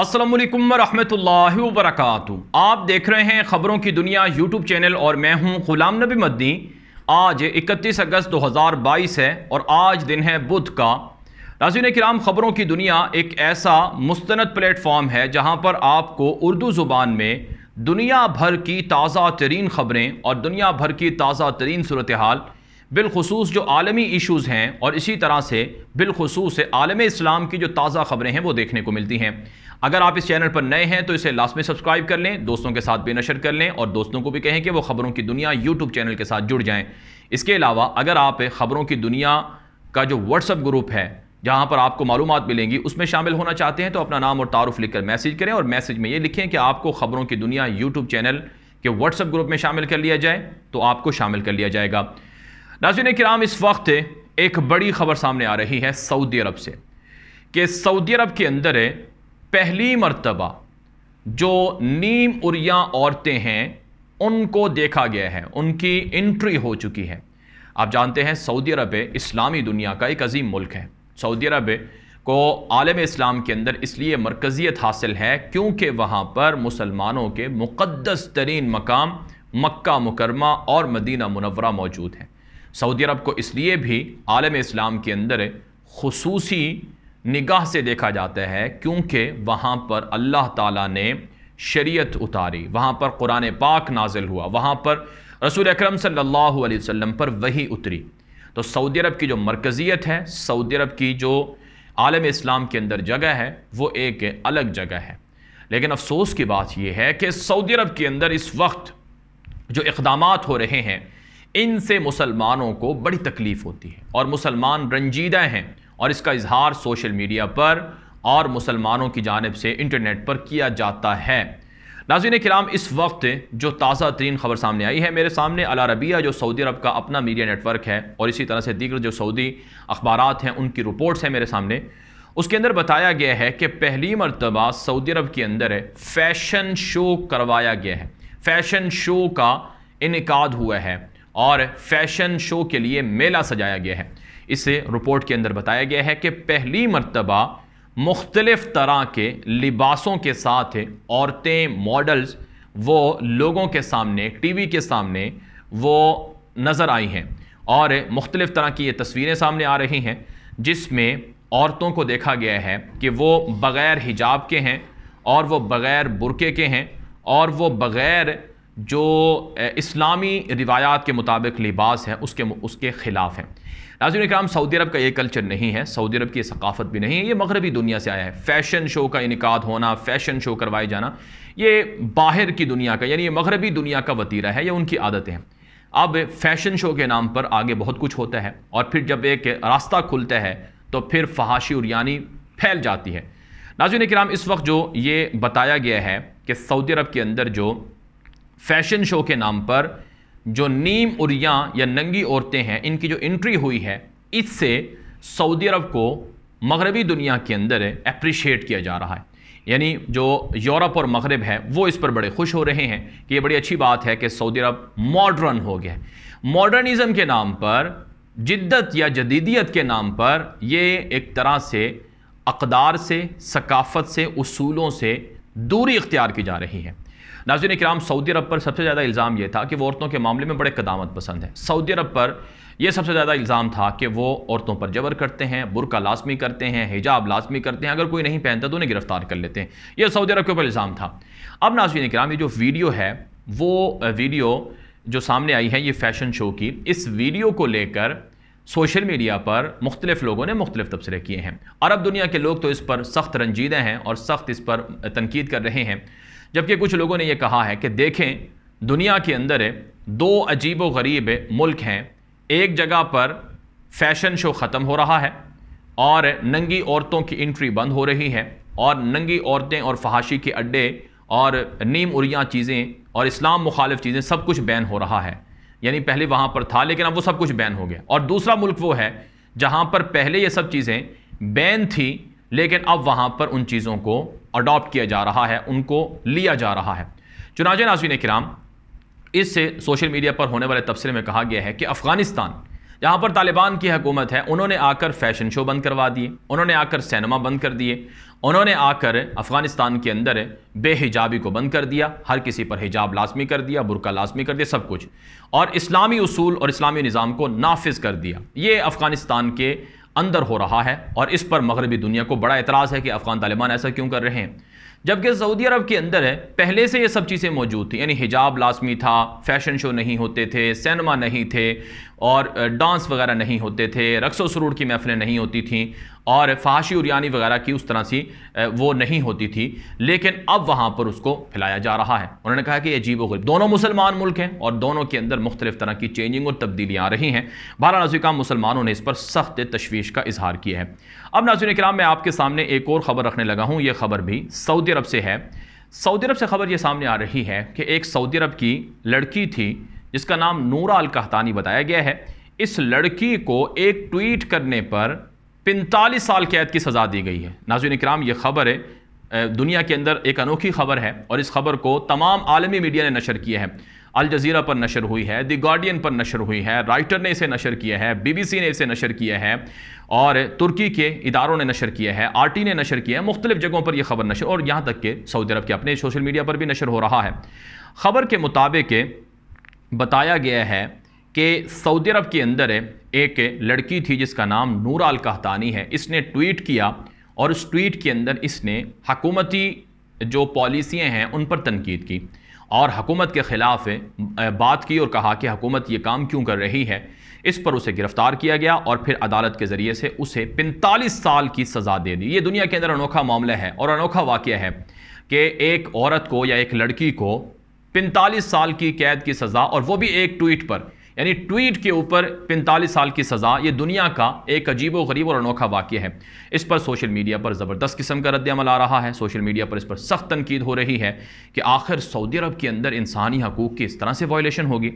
असलम वरम वरक आप देख रहे हैं ख़बरों की दुनिया यूट्यूब चैनल और मैं हूं गुलाम नबी मद्दी आज 31 अगस्त 2022 है और आज दिन है बुध का नाजिन कराम ख़बरों की दुनिया एक ऐसा मुस्ंद प्लेटफॉर्म है जहां पर आपको उर्दू ज़ुबान में दुनिया भर की ताज़ा तरीन ख़बरें और दुनिया भर की ताज़ा तरीन सूरत हाल बिलखसूस जो आलमी इशूज़ हैं और इसी तरह से बिलखसूस आलम इस्लाम की जो ताज़ा ख़बरें हैं वो देखने को मिलती हैं अगर आप इस चैनल पर नए हैं तो इसे लास्ट में सब्सक्राइब कर लें दोस्तों के साथ भी नशर कर लें और दोस्तों को भी कहें कि वो ख़बरों की दुनिया यूट्यूब चैनल के साथ जुड़ जाएँ इसके अलावा अगर आप ख़बरों की दुनिया का जो व्हाट्सअप ग्रुप है जहां पर आपको मालूम मिलेंगी उसमें शामिल होना चाहते हैं तो अपना नाम और तारुफ लिखकर मैसेज करें और मैसेज में ये लिखें कि आपको ख़बरों की दुनिया यूट्यूब चैनल के व्हाट्सअप ग्रुप में शामिल कर लिया जाए तो आपको शामिल कर लिया जाएगा नाजिन कराम इस वक्त एक बड़ी ख़बर सामने आ रही है सऊदी अरब से कि सऊदी अरब के अंदर पहली मरतबा जो नीम उरिया औरतें हैं उनको देखा गया है उनकी इंट्री हो चुकी है आप जानते हैं सऊदी अरब इस्लामी दुनिया का एक अजीम मुल्क है सऊदी अरब को आलम इस्लाम के अंदर इसलिए मरकज़ियत हासिल है क्योंकि वहाँ पर मुसलमानों के मुक़दस तरीन मकाम मक्का मुकरमा और मदीना मुनवरा मौजूद हैं सऊदी अरब को इसलिए भी आलम इस्लाम के अंदर खसूसी निगाह से देखा जाता है क्योंकि वहाँ पर अल्लाह ताला ने शरीयत उतारी वहाँ पर कुरान पाक नाजिल हुआ वहाँ पर रसूल अक्रम सल्लल्लाहु अलैहि वसल्लम पर वही उतरी तो सऊदी अरब की जो मरकज़ियत है सऊदी अरब की जो आलम इस्लाम के अंदर जगह है वो एक अलग जगह है लेकिन अफसोस की बात यह है कि सऊदी अरब के अंदर इस वक्त जो इकदाम हो रहे हैं इनसे मुसलमानों को बड़ी तकलीफ़ होती है और मुसलमान रंजीदा हैं और इसका इजहार सोशल मीडिया पर और मुसलमानों की जानब से इंटरनेट पर किया जाता है नाजिन कराम इस वक्त जो ताज़ा तरीन खबर सामने आई है मेरे सामने अला रबिया जो सऊदी अरब का अपना मीडिया नेटवर्क है और इसी तरह से दीगर जो सऊदी अखबार हैं उनकी रिपोर्ट्स हैं मेरे सामने उसके अंदर बताया गया है कि पहली मरतबा सऊदी अरब के अंदर फ़ैशन शो करवाया गया है फ़ैशन शो का इनका हुआ है और फैशन शो के लिए मेला सजाया गया है इसे रिपोर्ट के अंदर बताया गया है कि पहली मरतबा मुख्तलिफ तरह के लिबासों के साथ औरतें मॉडल्स वो लोगों के सामने टी वी के सामने वो नज़र आई हैं और मुख्तलिफ तरह की ये तस्वीरें सामने आ रही हैं जिसमें औरतों को देखा गया है कि वो बग़ैर हिजाब के हैं और वो बग़ैर बुरके के हैं और वो बग़ैर जो इस्लामी रिवायात के मुताबिक लिबास है उसके उसके ख़िलाफ़ हैं नाजिन कराम सऊदी अरब का ये कल्चर नहीं है सऊदी अरब की सकाफ़त भी नहीं है ये मगरबी दुनिया से आया है फ़ैशन शो का इनका होना फ़ैशन शो करवाए जाना ये बाहर की दुनिया का यानी ये मगरबी दुनिया का वतीरा है यह उनकी आदतें हैं अब फैशन शो के नाम पर आगे बहुत कुछ होता है और फिर जब एक रास्ता खुलता है तो फिर फहाशी और यानी फैल जाती है नाजिन कराम इस वक्त जो ये बताया गया है कि सऊदी अरब के अंदर जो फैशन शो के नाम पर जो नीम उरियाँ या नंगी औरतें हैं इनकी जो एंट्री हुई है इससे सऊदी अरब को मगरबी दुनिया के अंदर अप्रिशिएट किया जा रहा है यानी जो यूरोप और मगरब है वो इस पर बड़े खुश हो रहे हैं कि ये बड़ी अच्छी बात है कि सऊदी अरब मॉडर्न हो गया मॉडर्निज़म के नाम पर जिद्दत या जदीदियत के नाम पर ये एक तरह से अकदार से सकाफ़त से उसूलों से दूरी इख्तियार की जा रही है नाजिन कराम सऊदी अरब पर सबसे ज़्यादा इल्ज़ाम यह था कि वो औरतों के मामले में बड़े कदामत पसंद हैं सऊदी अरब पर यह सबसे ज़्यादा इल्ज़ाम था कि वो औरतों पर जबर करते हैं बुरका लाजमी करते हैं हिजाब लाजमी करते हैं अगर कोई नहीं पहनता तो उन्हें गिरफ्तार कर लेते हैं यह सऊदी अरब के ऊपर इल्ज़ाम था अब नाजिन कराम ये जो वीडियो है वो वीडियो जो सामने आई है ये फैशन शो की इस वीडियो को लेकर सोशल मीडिया पर मुख्तलिफ लोगों ने मुख्तलिफ तबसरे किए हैं अरब दुनिया के लोग तो इस पर सख्त रंजीदा हैं और सख्त इस पर तनकीद कर रहे हैं जबकि कुछ लोगों ने यह कहा है कि देखें दुनिया के अंदर दो अजीब व गरीब मुल्क हैं एक जगह पर फैशन शो ख़त्म हो रहा है और नंगी औरतों की इंट्री बंद हो रही है और नंगी औरतें और फहाशी के अड्डे और नीम उरिया चीज़ें और इस्लाम मुखालफ चीज़ें सब कुछ बैन हो रहा है यानी पहले वहाँ पर था लेकिन अब वो सब कुछ बैन हो गया और दूसरा मुल्क वो है जहाँ पर पहले ये सब चीज़ें बैन थी लेकिन अब वहाँ पर उन चीज़ों को अडॉप्ट किया जा रहा है उनको लिया जा रहा है चुनाचे नाजीन कराम इससे सोशल मीडिया पर होने वाले तबसरे में कहा गया है कि अफ़गानिस्तान जहाँ पर तालिबान की हकूमत है उन्होंने आकर फैशन शो बंद करवा दिए उन्होंने आकर सैनमा बंद कर दिए उन्होंने आकर अफ़गानिस्तान के अंदर बेहिजाबी को बंद कर दिया हर किसी पर हिजाब लाजमी कर दिया बुरका लाजमी कर दिया सब कुछ और इस्लामी असूल और इस्लामी निज़ाम को नाफिज कर दिया ये अफ़गानिस्तान के अंदर हो रहा है और इस पर मगरबी दुनिया को बड़ा एतराज़ है कि अफ़गान तालिबान ऐसा क्यों कर रहे हैं जबकि सऊदी अरब के अंदर है पहले से ये सब चीज़ें मौजूद थी यानी हिजाब लाजमी था फैशन शो नहीं होते थे सिनेमा नहीं थे और डांस वगैरह नहीं होते थे रक्सो सरूर की महफ़िलें नहीं होती थी और फाशी और यानी वगैरह की उस तरह से वो नहीं होती थी लेकिन अब वहाँ पर उसको फैलाया जा रहा है उन्होंने कहा कि अजीब वरीब दोनों मुसलमान मुल्क हैं और दोनों के अंदर मुख्तलिफ तरह की चेंजिंग और तब्दीलियाँ आ रही हैं बारह नाजिका मुसलमानों ने इस पर सख्त तशवीश का इजहार किया है अब नाजुन कराम मैं आपके सामने एक और ख़बर रखने लगा हूँ ये खबर भी सऊदी अरब से है सऊदी अरब से ख़बर ये सामने आ रही है कि एक सऊदी अरब की लड़की थी जिसका नाम नूरा अल कहतानी बताया गया है इस लड़की को एक ट्वीट करने पर पैंतालीस साल कैद की सज़ा दी गई है नाजुन इक्राम ये खबर है दुनिया के अंदर एक अनोखी खबर है और इस खबर को तमाम आलमी मीडिया ने नशर किया है अल जजीरा पर नशर हुई है द गार्डियन पर नशर हुई है राइटर ने इसे नशर किया है बीबीसी ने इसे नशर किया है और तुर्की के इदारों ने नशर किया है आर टी ने नशर किया है मुख्तलिफ जगहों पर यह खबर नशर और यहाँ तक के सऊदी अरब के अपने सोशल मीडिया पर भी नशर हो रहा है खबर के मुताबिक बताया गया है कि सऊदी अरब के अंदर एक लड़की थी जिसका नाम नूर अल कहतानी है इसने ट्वीट किया और उस ट्वीट के अंदर इसने हकूमती जो पॉलिसियाँ हैं उन पर तनकीद की और हकूमत के ख़िलाफ़ बात की और कहा कि हकूमत ये काम क्यों कर रही है इस पर उसे गिरफ़्तार किया गया और फिर अदालत के ज़रिए से उसे 45 साल की सज़ा दे दी ये दुनिया के अंदर अनोखा मामला है और अनोखा वाक़ है कि एक औरत को या एक लड़की को 45 साल की कैद की सज़ा और वो भी एक ट्वीट पर यानी ट्वीट के ऊपर 45 साल की सज़ा ये दुनिया का एक अजीब गरीब और अनोखा वाक्य है इस पर सोशल मीडिया पर ज़बरदस्त किस्म का रद्दमल आ रहा है सोशल मीडिया पर इस पर सख्त तनकीद हो रही है कि आखिर सऊदी अरब के अंदर इंसानी हकूक़ की इस तरह से वॉयलेशन होगी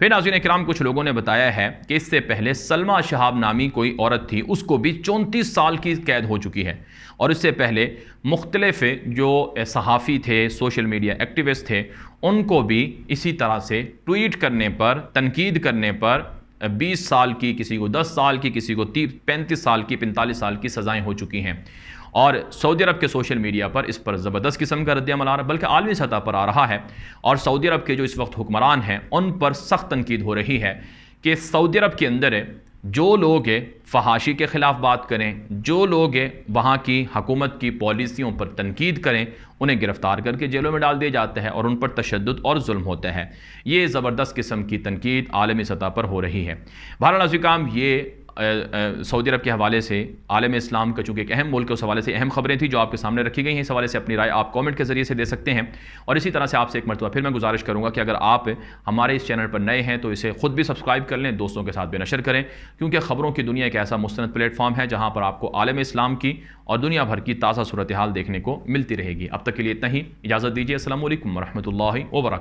फिर नाजीन कराम कुछ लोगों ने बताया है कि इससे पहले सलमा शहाब नामी कोई औरत थी उसको भी चौंतीस साल की कैद हो चुकी है और इससे पहले मुख्तलफ़ जो सहाफ़ी थे सोशल मीडिया एक्टिविस्ट थे उनको भी इसी तरह से ट्वीट करने पर तनकीद करने पर 20 साल की किसी को 10 साल की किसी को तीस पैंतीस साल की पैंतालीस साल की सज़ाएँ हो चुकी हैं और सऊदी अरब के सोशल मीडिया पर इस पर ज़बरदस्त किस्म का रद्दमल आ रहा है बल्कि आलमी सतह पर आ रहा है और सऊदी अरब के जो इस वक्त हुक्मरान हैं उन पर सख्त तनकीद हो रही है कि सऊदी अरब के अंदर जो लोग है फहाशी के ख़िलाफ़ बात करें जो लोग वहाँ की हकूमत की पॉलिसियों पर तनकीद करें उन्हें गिरफ़्तार करके जेलों में डाल दिया जाता है और उन पर तशद और जुल्म होते हैं ये ज़बरदस्त किस्म की तनकीद आलमी सतह पर हो रही है भारत नाजिक काम ये सऊदी अरब के हवाले से आलम इस्लाम का चूँकि एक अहम मुल्क है उस हवाले से अहम खबरें थी जो आपके सामने रखी गई हैं इस हवाले से अपनी राय आप कमेंट के जरिए से दे सकते हैं और इसी तरह से आपसे एक मरतबा फिर मैं गुजारिश करूँगा कि अगर आप हमारे इस चैनल पर नए हैं तो इसे खुद भी सब्सक्राइब कर लें दोस्तों के साथ भी नशर करें क्योंकि खबरों की दुनिया एक ऐसा मुस्ंद प्लेटफॉर्म है जहाँ पर आपको आलम इस्लाम की और दुनिया भर की ताज़ा सूरत हाल देखने को मिलती रहेगी अब तक के लिए इतना ही इजाज़त दीजिए असल वरहमल वर्क